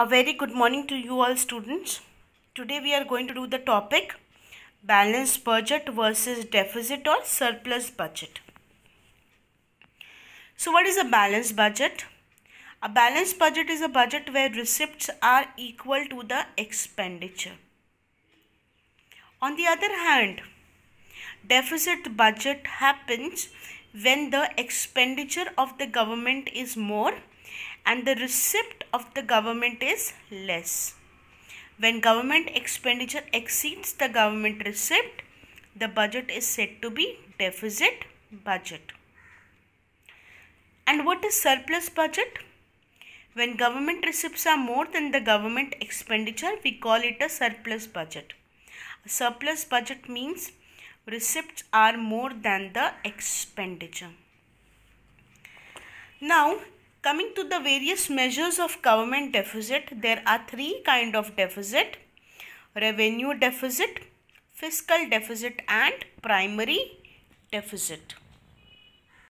a very good morning to you all students today we are going to do the topic balanced budget versus deficit or surplus budget so what is a balanced budget a balanced budget is a budget where receipts are equal to the expenditure on the other hand deficit budget happens when the expenditure of the government is more and the receipt of the government is less. When government expenditure exceeds the government receipt, the budget is said to be deficit budget. And what is surplus budget? When government receipts are more than the government expenditure, we call it a surplus budget. A surplus budget means receipts are more than the expenditure. Now, Coming to the various measures of government deficit, there are three kind of deficit. Revenue deficit, fiscal deficit and primary deficit.